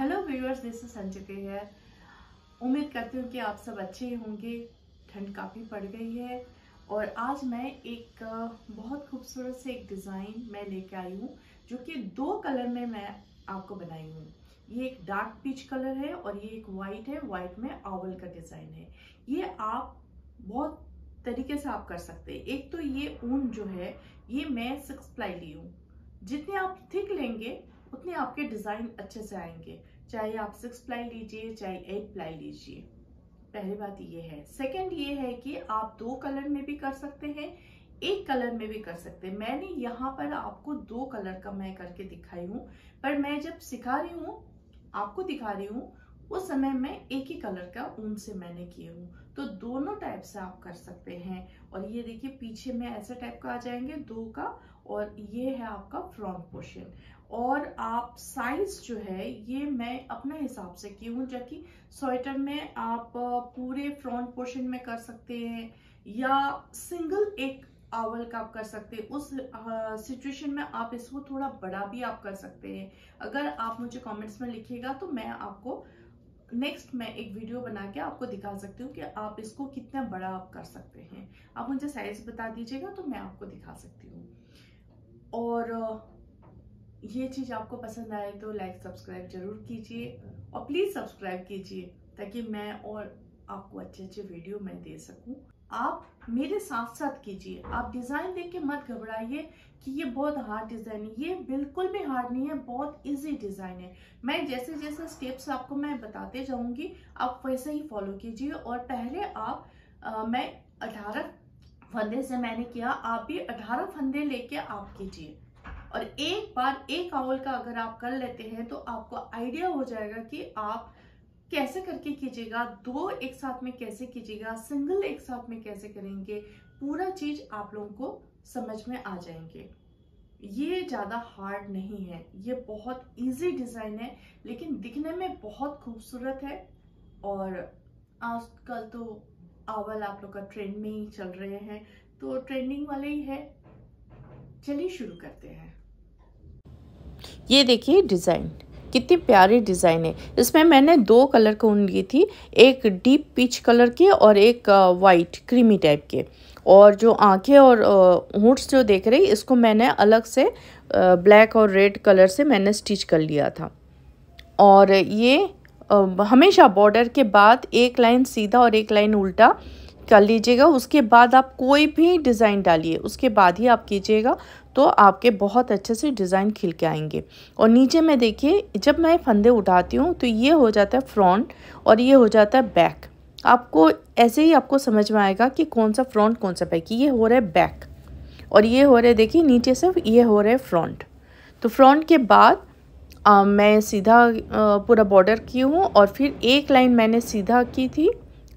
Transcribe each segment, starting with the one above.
hello viewers this is संचित है उम्मीद करती हूँ कि आप सब अच्छे ही होंगे ठंड काफ़ी पड़ गई है और आज मैं एक बहुत खूबसूरत से एक डिज़ाइन मैं लेके आई हूँ जो कि दो कलर में मैं आपको बनाई हूँ ये एक डार्क पीच कलर है और ये एक वाइट है वाइट में आवल का डिज़ाइन है ये आप बहुत तरीके से आप कर सकते हैं एक तो ये ऊन जो है ये मैं सिक्स प्लाई ली हूँ जितने आप थिक लेंगे उतने आपके डिज़ाइन अच्छे से आएंगे चाहे आप सिक्स प्लाई लीजिए चाहे एट प्लाई लीजिए पहली बात ये है सेकंड ये है कि आप दो कलर में भी कर सकते हैं एक कलर में भी कर सकते हैं मैंने यहाँ पर आपको दो कलर का मैं करके दिखाई हूँ पर मैं जब सिखा रही हूँ आपको दिखा रही हूँ उस समय मैं एक ही कलर का ऊन से मैंने किए हूँ तो दोनों टाइप से आप कर सकते हैं और ये देखिए पीछे में ऐसे टाइप का आ जाएंगे दो का और ये है आपका फ्रंट पोर्शन और आप साइज जो है ये मैं अपने हिसाब से की हूँ जबकि स्वेटर में आप पूरे फ्रंट पोर्शन में कर सकते हैं या सिंगल एक आवल का आप कर सकते हैं उस सिचुएशन में आप इसको थोड़ा बड़ा भी आप कर सकते हैं अगर आप मुझे कमेंट्स में लिखिएगा तो मैं आपको नेक्स्ट मैं एक वीडियो बना के आपको दिखा सकती हूँ कि आप इसको कितना बड़ा आप कर सकते हैं आप मुझे साइज बता दीजिएगा तो मैं आपको दिखा सकती हूँ और ये चीज़ आपको पसंद आए तो लाइक सब्सक्राइब जरूर कीजिए और प्लीज़ सब्सक्राइब कीजिए ताकि मैं और आपको अच्छे अच्छे वीडियो मैं दे सकूँ आप मेरे साथ साथ कीजिए आप डिज़ाइन देख के मत घबराइए कि ये बहुत हार्ड डिज़ाइन है ये बिल्कुल भी हार्ड नहीं है बहुत इजी डिज़ाइन है मैं जैसे जैसे स्टेप्स आपको मैं बताते जाऊंगी आप वैसे ही फॉलो कीजिए और पहले आप आ, मैं अठारह फंदे से मैंने किया आप भी अठारह फंदे लेके आप कीजिए और एक बार एक आवल का अगर आप कर लेते हैं तो आपको आइडिया हो जाएगा कि आप कैसे करके कीजिएगा दो एक साथ में कैसे कीजिएगा सिंगल एक साथ में कैसे करेंगे पूरा चीज आप लोगों को समझ में आ जाएंगे ये ज़्यादा हार्ड नहीं है ये बहुत इजी डिज़ाइन है लेकिन दिखने में बहुत खूबसूरत है और आजकल तो आवल आप लोग का ट्रेंड में ही चल रहे हैं तो ट्रेंडिंग वाले ही है चलिए शुरू करते हैं ये देखिए डिज़ाइन कितनी प्यारी डिज़ाइन है इसमें मैंने दो कलर को ऊन ली थी एक डीप पीच कलर के और एक वाइट क्रीमी टाइप के और जो आंखें और ऊँट्स जो देख रही इसको मैंने अलग से ब्लैक और रेड कलर से मैंने स्टिच कर लिया था और ये हमेशा बॉर्डर के बाद एक लाइन सीधा और एक लाइन उल्टा कर लीजिएगा उसके बाद आप कोई भी डिज़ाइन डालिए उसके बाद ही आप कीजिएगा तो आपके बहुत अच्छे से डिज़ाइन खिल के आएंगे और नीचे में देखिए जब मैं फंदे उठाती हूँ तो ये हो जाता है फ्रंट और ये हो जाता है बैक आपको ऐसे ही आपको समझ में आएगा कि कौन सा फ्रंट कौन सा बैक ये हो रहा है बैक और ये हो रहा है देखिए नीचे से ये हो रहा है फ्रंट तो फ्रंट के बाद आ, मैं सीधा पूरा बॉर्डर की हूँ और फिर एक लाइन मैंने सीधा की थी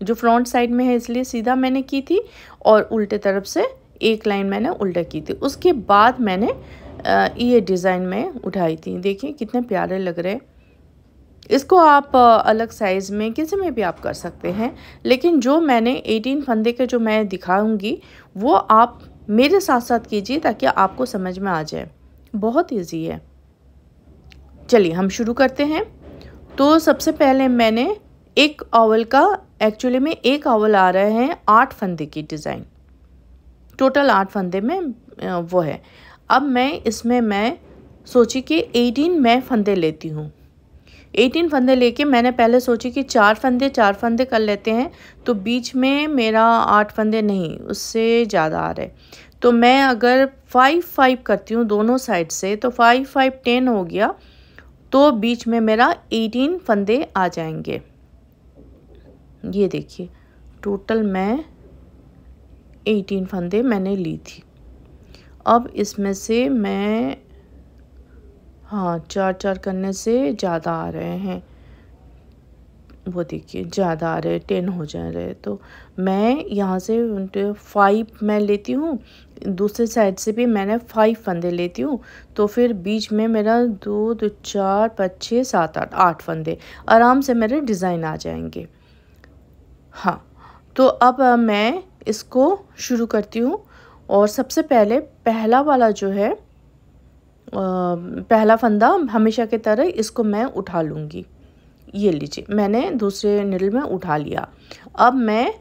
जो फ्रंट साइड में है इसलिए सीधा मैंने की थी और उल्टे तरफ से एक लाइन मैंने उल्टा की थी उसके बाद मैंने ये डिज़ाइन में उठाई थी देखिए कितने प्यारे लग रहे हैं इसको आप अलग साइज़ में किसी में भी आप कर सकते हैं लेकिन जो मैंने 18 फंदे के जो मैं दिखाऊंगी वो आप मेरे साथ साथ कीजिए ताकि आपको समझ में आ जाए बहुत इजी है चलिए हम शुरू करते हैं तो सबसे पहले मैंने एक ओवल का एक्चुअली में एक ओवल आ रहे हैं आठ फंदे की डिज़ाइन टोटल आठ फंदे में वो है अब मैं इसमें मैं सोची कि एटीन मैं फंदे लेती हूँ एटीन फंदे लेके मैंने पहले सोची कि चार फंदे चार फंदे कर लेते हैं तो बीच में मेरा आठ फंदे नहीं उससे ज़्यादा आ रहे तो मैं अगर फाइव फाइव करती हूँ दोनों साइड से तो फाइव फाइव टेन हो गया तो बीच में मेरा एटीन फंदे आ जाएंगे ये देखिए टोटल मैं एटीन फंदे मैंने ली थी अब इसमें से मैं हाँ चार चार करने से ज़्यादा आ रहे हैं वो देखिए ज़्यादा आ रहे टेन हो जा रहे तो मैं यहाँ से फाइव मैं लेती हूँ दूसरे साइड से भी मैंने फाइव फंदे लेती हूँ तो फिर बीच में मेरा दो दो चार पाँच छः सात आठ आठ फंदे आराम से मेरे डिज़ाइन आ जाएंगे हाँ तो अब मैं इसको शुरू करती हूँ और सबसे पहले पहला वाला जो है पहला फंदा हमेशा की तरह इसको मैं उठा लूँगी ये लीजिए मैंने दूसरे निडल में उठा लिया अब मैं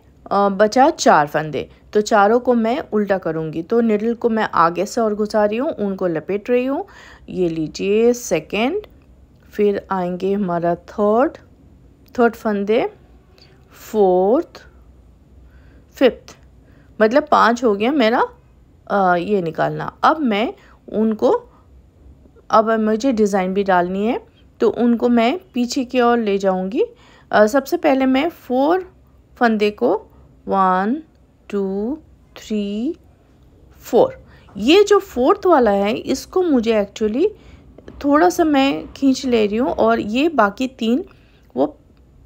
बचा चार फंदे तो चारों को मैं उल्टा करूँगी तो निडल को मैं आगे से और घुसा रही हूँ उनको लपेट रही हूँ ये लीजिए सेकंड फिर आएंगे हमारा थर्ड थर्ड फंदे फोर्थ फिफ्थ मतलब पाँच हो गया मेरा आ, ये निकालना अब मैं उनको अब मुझे डिज़ाइन भी डालनी है तो उनको मैं पीछे की ओर ले जाऊंगी सबसे पहले मैं फोर फंदे को वन टू थ्री फोर ये जो फोर्थ वाला है इसको मुझे एक्चुअली थोड़ा सा मैं खींच ले रही हूँ और ये बाकी तीन वो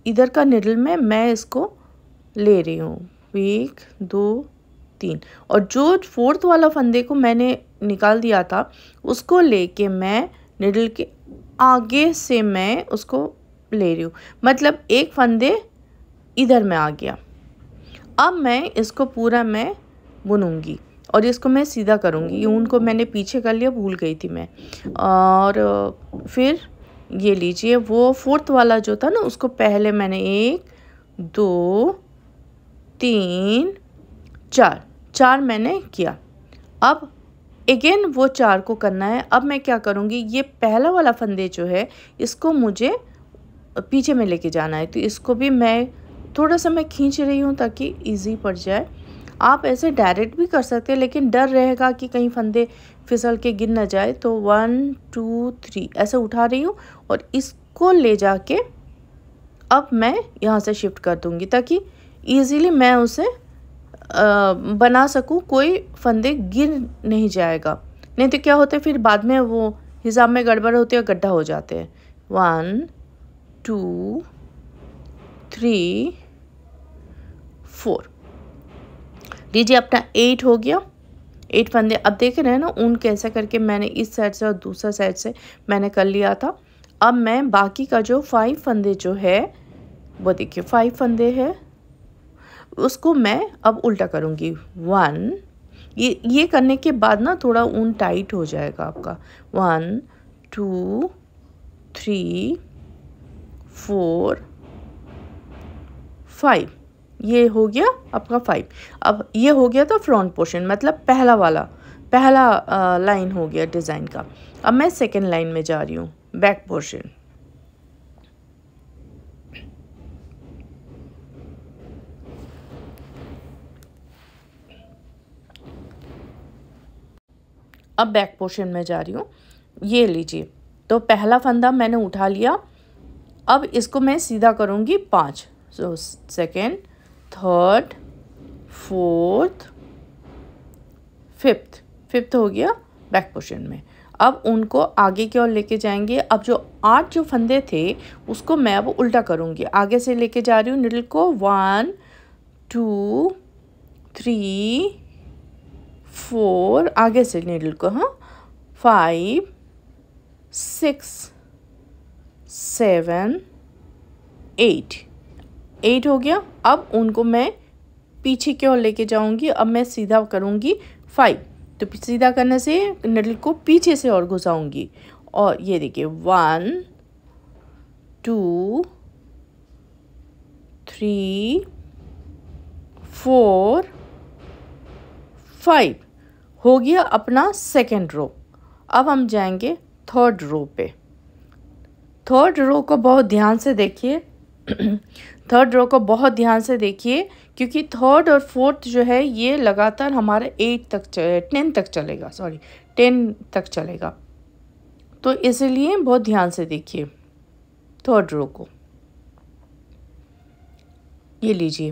इधर का निडल में मैं इसको ले रही हूँ एक दो तीन और जो फोर्थ वाला फंदे को मैंने निकाल दिया था उसको लेके मैं निडल के आगे से मैं उसको ले रही हूँ मतलब एक फंदे इधर में आ गया अब मैं इसको पूरा मैं बुनूँगी और इसको मैं सीधा करूँगी ऊन को मैंने पीछे कर लिया भूल गई थी मैं और फिर ये लीजिए वो फोर्थ वाला जो था ना उसको पहले मैंने एक दो तीन चार चार मैंने किया अब अगेन वो चार को करना है अब मैं क्या करूँगी ये पहला वाला फंदे जो है इसको मुझे पीछे में लेके जाना है तो इसको भी मैं थोड़ा सा मैं खींच रही हूँ ताकि इजी पड़ जाए आप ऐसे डायरेक्ट भी कर सकते हैं लेकिन डर रहेगा कि कहीं फंदे फिसल के गिर ना जाए तो वन टू थ्री ऐसे उठा रही हूँ और इसको ले जाके अब मैं यहाँ से शिफ्ट कर दूँगी ताकि ईजीली मैं उसे बना सकूँ कोई फंदे गिर नहीं जाएगा नहीं तो क्या होता है फिर बाद में वो हिसाब में गड़बड़ होती है गड्ढा हो जाते हैं वन टू थ्री फोर लीजिए अपना एट हो गया एट फंदे अब देख रहे हैं ना ऊन कैसा करके मैंने इस साइड से और दूसरा साइड से मैंने कर लिया था अब मैं बाकी का जो फाइव फंदे जो है वो देखिए फाइव फंदे है उसको मैं अब उल्टा करूँगी वन ये ये करने के बाद ना थोड़ा ऊन टाइट हो जाएगा आपका one two three four five ये हो गया आपका फाइव अब ये हो गया था फ्रंट पोर्शन मतलब पहला वाला पहला लाइन हो गया डिज़ाइन का अब मैं सेकेंड लाइन में जा रही हूँ बैक पोर्शन अब बैक पोर्शन में जा रही हूँ ये लीजिए तो पहला फंदा मैंने उठा लिया अब इसको मैं सीधा करूँगी पाँच so second third fourth fifth fifth हो गया बैक पोर्शन में अब उनको आगे की ओर लेके जाएंगे अब जो आठ जो फंदे थे उसको मैं अब उल्टा करूँगी आगे से लेके जा रही हूँ निडल को वन टू थ्री फोर आगे से नीडल को हाँ five six seven eight eight हो गया अब उनको मैं पीछे की ओर लेके जाऊंगी अब मैं सीधा करूंगी फाइव तो सीधा करने से नडल को पीछे से और घुसाऊंगी और ये देखिए one two three four five हो गया अपना सेकेंड रो अब हम जाएंगे थर्ड रो पे थर्ड रो को बहुत ध्यान से देखिए थर्ड रो को बहुत ध्यान से देखिए क्योंकि थर्ड और फोर्थ जो है ये लगातार हमारा एट तक टेन तक चलेगा सॉरी टेन तक चलेगा तो इसलिए बहुत ध्यान से देखिए थर्ड रो को ये लीजिए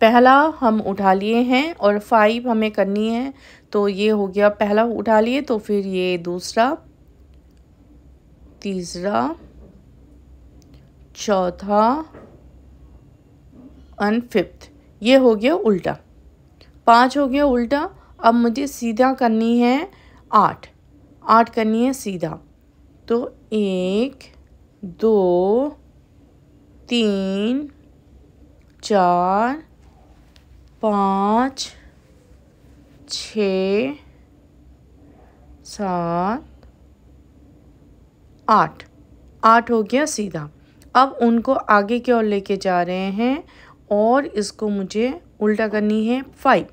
पहला हम उठा लिए हैं और फाइव हमें करनी है तो ये हो गया पहला उठा लिए तो फिर ये दूसरा तीसरा चौथा एंड फिफ्थ ये हो गया उल्टा पाँच हो गया उल्टा अब मुझे सीधा करनी है आठ आठ करनी है सीधा तो एक दो तीन चार पाँच छ सात आठ आठ हो गया सीधा अब उनको आगे की ओर लेके जा रहे हैं और इसको मुझे उल्टा करनी है फाइव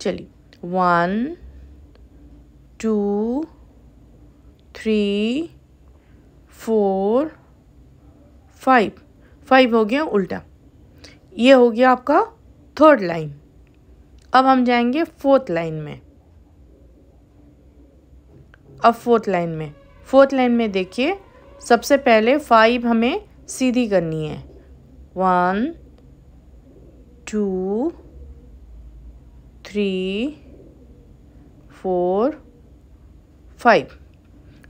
चलिए one two three four five five हो गया उल्टा ये हो गया आपका थर्ड लाइन अब हम जाएंगे फोर्थ लाइन में अब फोर्थ लाइन में फोर्थ लाइन में देखिए सबसे पहले फाइव हमें सीधी करनी है one two three four five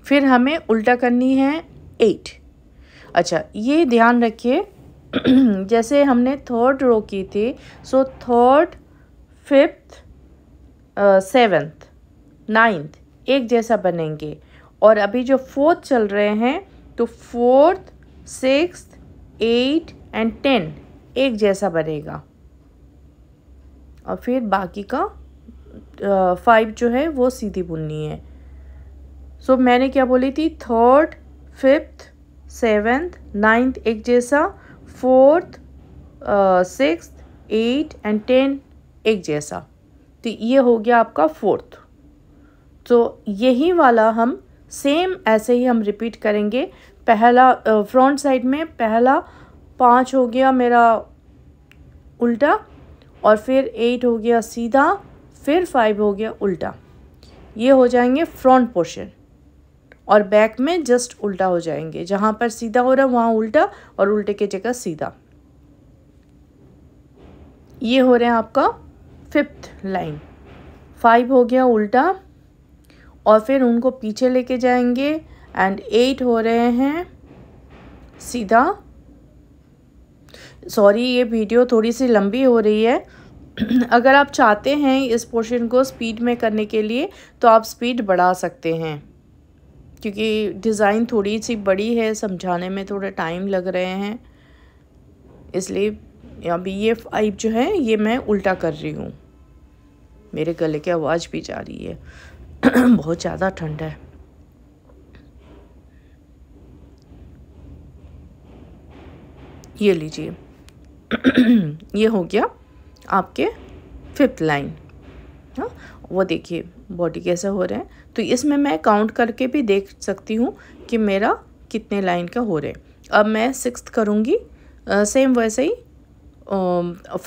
फिर हमें उल्टा करनी है एट अच्छा ये ध्यान रखिए जैसे हमने थर्ड रो की थी so third fifth seventh ninth एक जैसा बनेंगे और अभी जो फोर्थ चल रहे हैं तो fourth six eight and ten एक जैसा बनेगा और फिर बाकी का फाइव जो है वो सीधी बुननी है सो so, मैंने क्या बोली थी थर्ड फिफ्थ सेवेंथ नाइन्थ एक जैसा fourth six eight and ten एक जैसा तो ये हो गया आपका फोर्थ तो यही वाला हम सेम ऐसे ही हम रिपीट करेंगे पहला फ्रंट साइड में पहला पाँच हो गया मेरा उल्टा और फिर एट हो गया सीधा फिर फाइव हो गया उल्टा ये हो जाएंगे फ्रंट पोर्शन और बैक में जस्ट उल्टा हो जाएंगे जहाँ पर सीधा हो रहा है वहाँ उल्टा और उल्टे के जगह सीधा ये हो रहे हैं आपका फिफ्थ लाइन फाइव हो गया उल्टा और फिर उनको पीछे लेके जाएंगे एंड एट हो रहे हैं सीधा सॉरी ये वीडियो थोड़ी सी लंबी हो रही है अगर आप चाहते हैं इस पोर्शन को स्पीड में करने के लिए तो आप स्पीड बढ़ा सकते हैं क्योंकि डिज़ाइन थोड़ी सी बड़ी है समझाने में थोड़ा टाइम लग रहे हैं इसलिए अभी ये फाइव जो है ये मैं उल्टा कर रही हूँ मेरे गले की आवाज़ भी जा रही है बहुत ज़्यादा ठंड है ये लीजिए ये हो गया आपके फिफ्थ लाइन हाँ वो देखिए बॉडी कैसे हो रहे हैं तो इसमें मैं काउंट करके भी देख सकती हूँ कि मेरा कितने लाइन का हो रहा है अब मैं सिक्स करूँगी सेम वैसे ही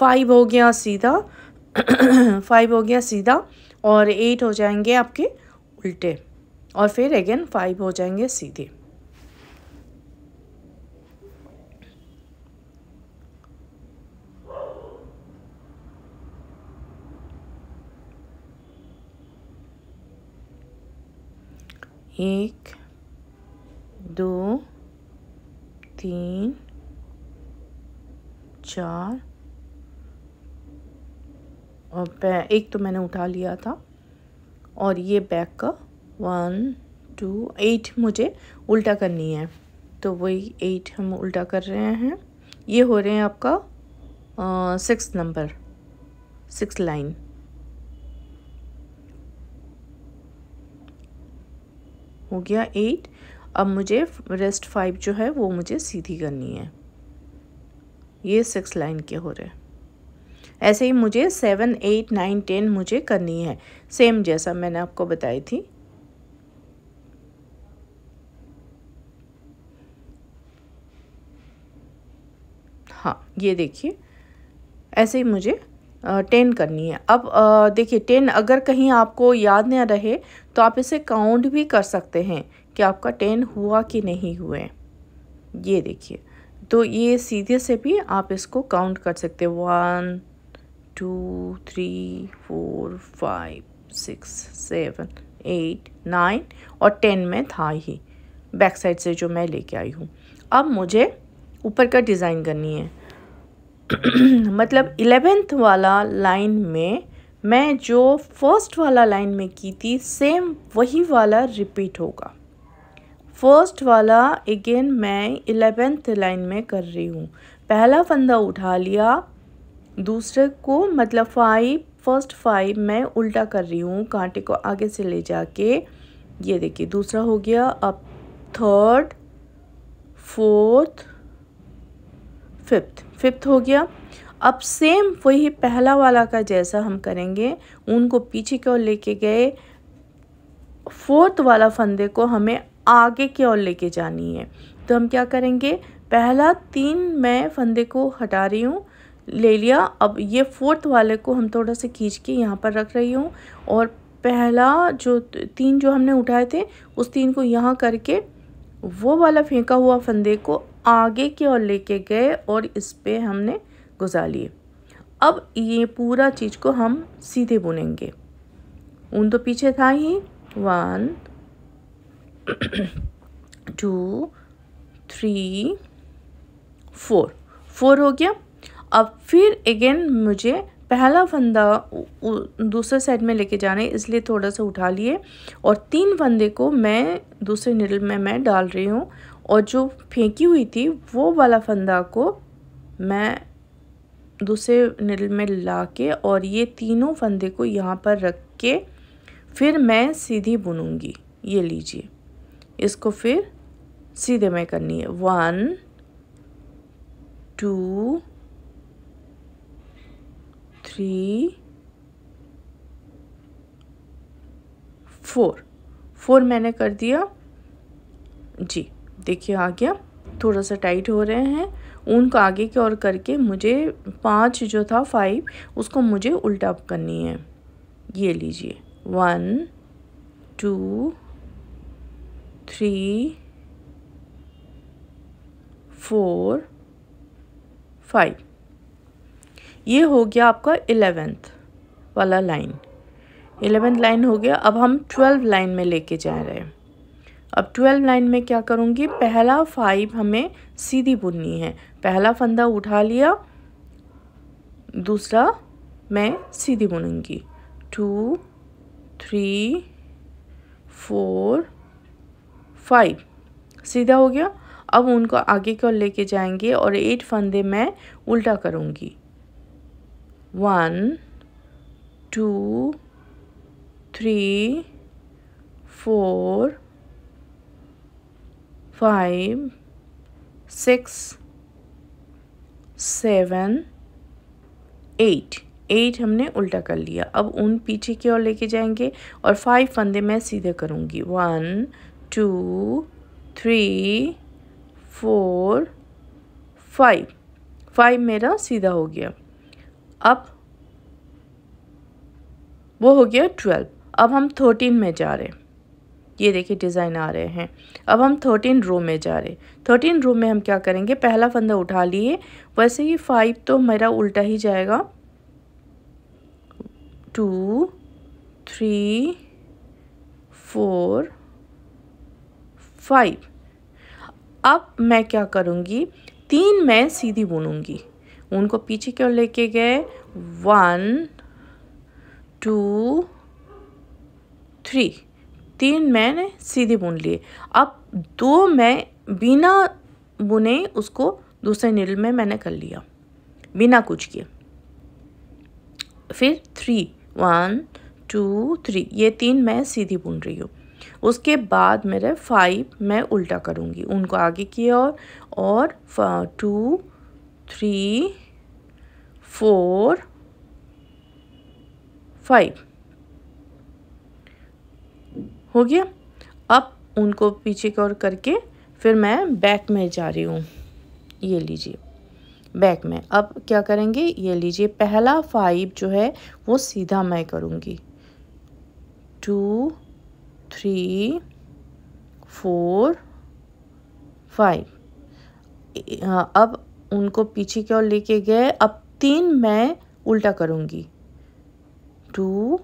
फाइव हो गया सीधा फाइव हो गया सीधा और एट हो जाएंगे आपके उल्टे और फिर अगेन फाइव हो जाएंगे सीधे एक दो तीन चार एक तो मैंने उठा लिया था और ये बैक का वन टू एट मुझे उल्टा करनी है तो वही एट हम उल्टा कर रहे हैं ये हो रहे हैं आपका सिक्स नंबर सिक्स लाइन हो गया एट अब मुझे रेस्ट फाइव जो है वो मुझे सीधी करनी है ये सिक्स लाइन के हो रहे हैं ऐसे ही मुझे सेवन एट नाइन टेन मुझे करनी है सेम जैसा मैंने आपको बताई थी हाँ ये देखिए ऐसे ही मुझे टेन करनी है अब देखिए टेन अगर कहीं आपको याद ना रहे तो आप इसे काउंट भी कर सकते हैं कि आपका टेन हुआ कि नहीं हुए ये देखिए तो ये सीधे से भी आप इसको काउंट कर सकते हैं one two, three, four, five, six seven eight nine और टेन में था ही बैक साइड से जो मैं लेके आई हूँ अब मुझे ऊपर का डिज़ाइन करनी है मतलब इलेवेंथ वाला लाइन में मैं जो फर्स्ट वाला लाइन में की थी सेम वही वाला रिपीट होगा फर्स्ट वाला अगेन मैं इलेवेंथ लाइन में कर रही हूँ पहला फंदा उठा लिया दूसरे को मतलब फाइव फर्स्ट फाइव मैं उल्टा कर रही हूँ कांटे को आगे से ले जाके ये देखिए दूसरा हो गया अब थर्ड फोर्थ फिफ्थ फिफ्थ हो गया अब सेम वही पहला वाला का जैसा हम करेंगे उनको पीछे की ओर लेके गए फोर्थ वाला फंदे को हमें आगे की ओर लेके जानी है तो हम क्या करेंगे पहला तीन मैं फंदे को हटा रही हूँ ले लिया अब ये फोर्थ वाले को हम थोड़ा सा खींच के यहाँ पर रख रही हूँ और पहला जो तीन जो हमने उठाए थे उस तीन को यहाँ करके वो वाला फेंका हुआ फंदे को आगे के ओर लेके गए और इस पर हमने गुजार लिए अब ये पूरा चीज़ को हम सीधे बुनेंगे ऊन तो पीछे था ही one two three four four हो गया अब फिर अगेन मुझे पहला फंदा दूसरे साइड में लेके जाना है इसलिए थोड़ा सा उठा लिए और तीन फंदे को मैं दूसरे निडल में मैं डाल रही हूँ और जो फेंकी हुई थी वो वाला फंदा को मैं दूसरे निडल में ला के और ये तीनों फंदे को यहाँ पर रख के फिर मैं सीधी बुनूँगी ये लीजिए इसको फिर सीधे में करनी है one two three four four मैंने कर दिया जी देखिए आ गया थोड़ा सा टाइट हो रहे हैं ऊन को आगे की ओर करके मुझे पाँच जो था फाइव उसको मुझे उल्टा करनी है ये लीजिए one two three four five ये हो गया आपका एलेवेंथ वाला लाइन एलेवेंथ लाइन हो गया अब हम ट्वेल्व लाइन में लेके जा रहे हैं अब ट्वेल्व लाइन में क्या करूँगी पहला फाइव हमें सीधी बुननी है पहला फंदा उठा लिया दूसरा मैं सीधी बुनूंगी टू थ्री फोर फाइव सीधा हो गया अब उनको आगे की ओर लेके जाएंगे और एट फंदे मैं उल्टा करूँगी one two three four five six seven eight eight हमने उल्टा कर लिया अब उन पीछे की ओर लेके जाएंगे और फाइव फंदे मैं सीधे करूँगी one two three four five five मेरा सीधा हो गया अब वो हो गया ट्वेल्व अब हम थर्टीन में जा रहे हैं ये देखिए डिज़ाइन आ रहे हैं अब हम थर्टीन रो में जा रहे थर्टीन रो में हम क्या करेंगे पहला फंदा उठा लिए वैसे ही फाइव तो मेरा उल्टा ही जाएगा टू थ्री फोर फाइव अब मैं क्या करूँगी तीन मैं सीधी बुनूँगी उनको पीछे क्यों लेके गए वन टू थ्री तीन मैंने सीधे बुन लिए अब दो मैं बिना बुने उसको दूसरे नील में मैंने कर लिया बिना कुछ किए फिर थ्री वन टू थ्री ये तीन मैं सीधी बुन रही हूँ उसके बाद मेरे फाइव मैं उल्टा करूँगी उनको आगे की ओर और टू थ्री फोर फाइव हो गया अब उनको पीछे की ओर करके फिर मैं बैक में जा रही हूँ ये लीजिए बैक में अब क्या करेंगे ये लीजिए पहला फाइव जो है वो सीधा मैं करूँगी टू थ्री फोर फाइव अब उनको पीछे की ओर लेके गए अब तीन मैं उल्टा करूँगी टू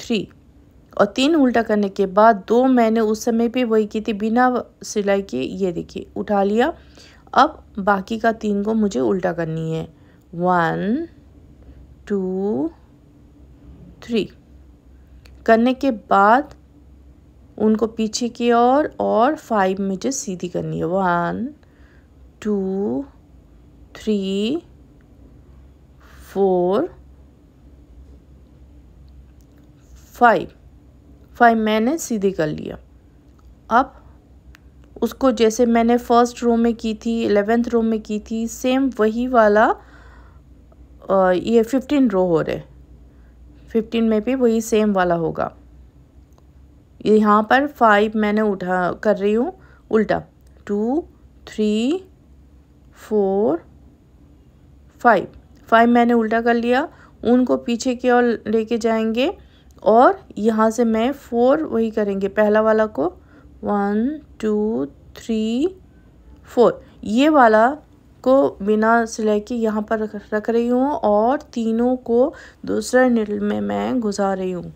थ्री और तीन उल्टा करने के बाद दो मैंने उस समय पे वही की थी बिना सिलाई के ये देखिए उठा लिया अब बाकी का तीन को मुझे उल्टा करनी है वन टू थ्री करने के बाद उनको पीछे की ओर और, और फाइव मुझे सीधी करनी है one two three four five five मैंने सीधी कर लिया अब उसको जैसे मैंने फर्स्ट रो में की थी एलेवेंथ रो में की थी सेम वही वाला आ, ये फिफ्टीन रो हो रहे फिफ्टीन में भी वही सेम वाला होगा यहाँ पर फाइव मैंने उठा कर रही हूँ उल्टा two three four five five मैंने उल्टा कर लिया ऊन को पीछे की ओर लेके जाएंगे और यहाँ से मैं फोर वही करेंगे पहला वाला को वन टू थ्री फोर ये वाला को बिना सिलाई के यहाँ पर रख रख रही हूँ और तीनों को दूसरे नीडल में मैं घुसा रही हूँ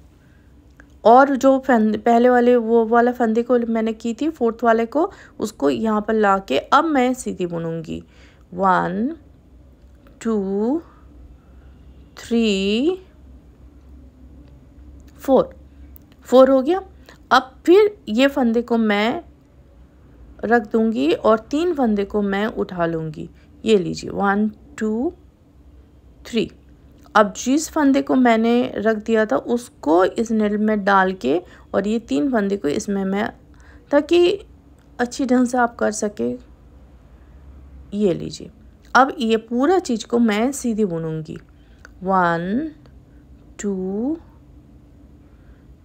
और जो फंदे पहले वाले वो वाला फंदे को मैंने की थी फोर्थ वाले को उसको यहाँ पर ला के अब मैं सीधी बुनूँगी one two three four four हो गया अब फिर ये फंदे को मैं रख दूंगी और तीन फंदे को मैं उठा लूँगी ये लीजिए वन टू थ्री अब जिस फंदे को मैंने रख दिया था उसको इस नेल में डाल के और ये तीन फंदे को इसमें मैं ताकि अच्छी ढंग से आप कर सके ये लीजिए अब ये पूरा चीज़ को मैं सीधी बुनूँगी वन टू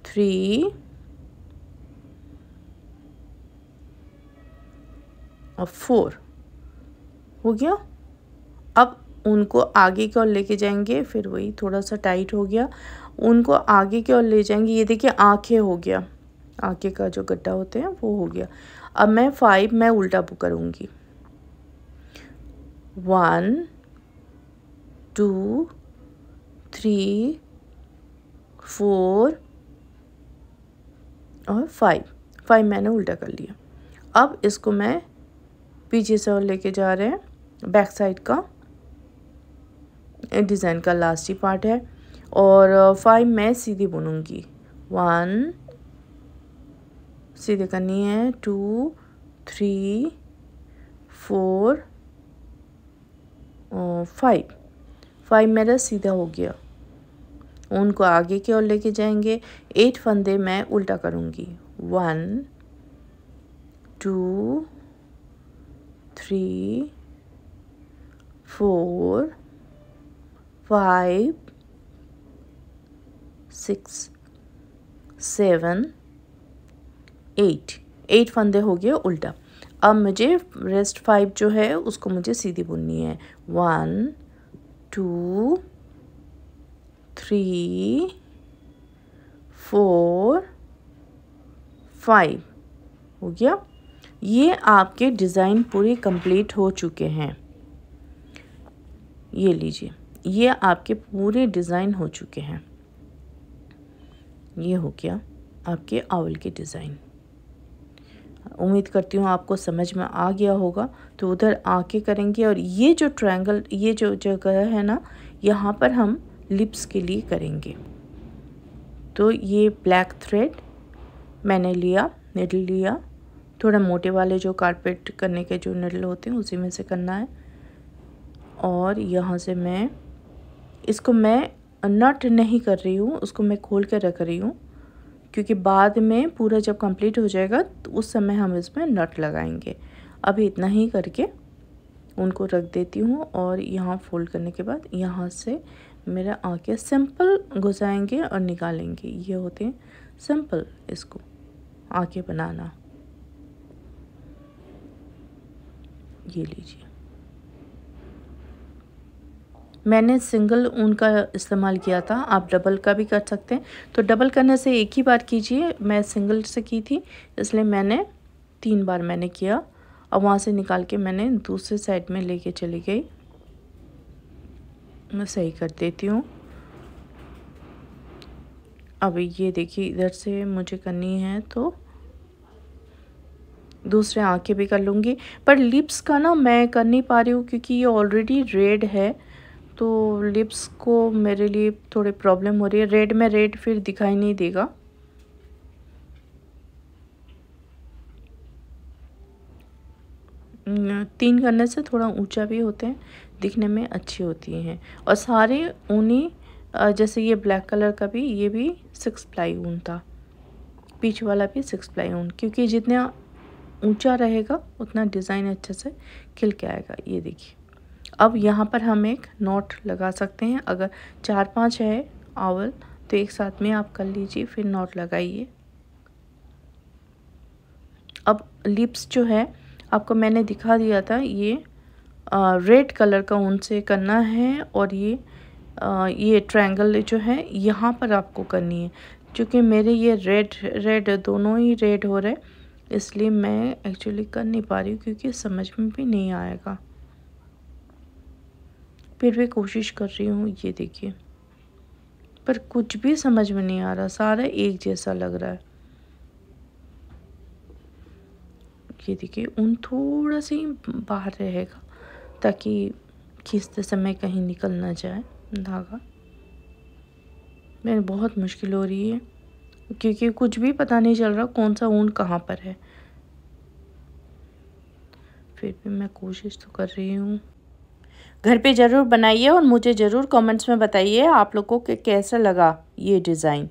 थ्री और फोर हो गया अब उनको आगे की ओर लेके जाएंगे फिर वही थोड़ा सा टाइट हो गया उनको आगे की ओर ले जाएंगे ये देखिए आँखें हो गया आँखें का जो गड्ढा होते हैं वो हो गया अब मैं फाइव मैं उल्टा करूँगी one, two, three, फोर और फाइव फाइव मैंने उल्टा कर लिया अब इसको मैं पीछे से और लेके जा रहे हैं बैक साइड का डिज़ाइन का लास्ट ही पार्ट है और फाइव मैं सीधी बुनूंगी वन सीधे करनी है two three four five five मेरा सीधा हो गया ऊन को आगे की ओर लेके जाएंगे एट फंदे मैं उल्टा करूँगी one two three four five six seven eight eight फंदे हो गए उल्टा अब मुझे रेस्ट फाइव जो है उसको मुझे सीधी बुननी है one two three four five हो गया ये आपके डिज़ाइन पूरे कंप्लीट हो चुके हैं ये लीजिए ये आपके पूरे डिज़ाइन हो चुके हैं ये हो गया आपके आवल के डिज़ाइन उम्मीद करती हूँ आपको समझ में आ गया होगा तो उधर आके करेंगे और ये जो ट्रायंगल ये जो जगह है ना यहाँ पर हम लिप्स के लिए करेंगे तो ये ब्लैक थ्रेड मैंने लिया निडल लिया थोड़ा मोटे वाले जो कारपेट करने के जो निडल होते हैं उसी में से करना है और यहाँ से मैं इसको मैं नट नहीं कर रही हूँ उसको मैं खोल कर रख रही हूँ क्योंकि बाद में पूरा जब कंप्लीट हो जाएगा तो उस समय हम इसमें नट लगाएंगे अभी इतना ही करके उनको रख देती हूँ और यहाँ फोल्ड करने के बाद यहाँ से मेरा आके सिंपल घुसाएंगे और निकालेंगे ये होते हैं सिंपल इसको आके बनाना ये लीजिए मैंने सिंगल ऊन का इस्तेमाल किया था आप डबल का भी कर सकते हैं तो डबल करने से एक ही बार कीजिए मैं सिंगल से की थी इसलिए मैंने तीन बार मैंने किया और वहाँ से निकाल के मैंने दूसरे साइड में लेके चली गई मैं सही कर देती हूँ अब ये देखिए इधर से मुझे करनी है तो दूसरे आँखें भी कर लूँगी पर लिप्स का ना मैं कर नहीं पा रही हूँ क्योंकि ये ऑलरेडी रेड है तो लिप्स को मेरे लिए थोड़ी प्रॉब्लम हो रही है रेड में रेड फिर दिखाई नहीं देगा तीन करने से थोड़ा ऊंचा भी होते हैं दिखने में अच्छी होती हैं और सारे ऊनी जैसे ये ब्लैक कलर का भी ये भी सिक्स प्लाई ऊन था पीछे वाला भी सिक्स प्लाई ऊन क्योंकि जितना ऊंचा रहेगा उतना डिज़ाइन अच्छे से खिल के आएगा ये देखिए अब यहाँ पर हम एक नोट लगा सकते हैं अगर चार पांच है आवल तो एक साथ में आप कर लीजिए फिर नोट लगाइए अब लिप्स जो है आपको मैंने दिखा दिया था ये रेड कलर का उनसे करना है और ये आ, ये ट्रायंगल जो है यहाँ पर आपको करनी है क्योंकि मेरे ये रेड रेड दोनों ही रेड हो रहे इसलिए मैं एक्चुअली कर नहीं पा रही हूँ क्योंकि समझ में भी नहीं आएगा फिर भी कोशिश कर रही हूँ ये देखिए पर कुछ भी समझ में नहीं आ रहा सारा एक जैसा लग रहा है ये देखिए ऊन थोड़ा सा ही बाहर रहेगा ताकि खींचते समय कहीं निकल ना जाए धागा मैंने बहुत मुश्किल हो रही है क्योंकि कुछ भी पता नहीं चल रहा कौन सा ऊन कहाँ पर है फिर भी मैं कोशिश तो कर रही हूँ घर पे ज़रूर बनाइए और मुझे ज़रूर कमेंट्स में बताइए आप लोगों को कैसा लगा ये डिज़ाइन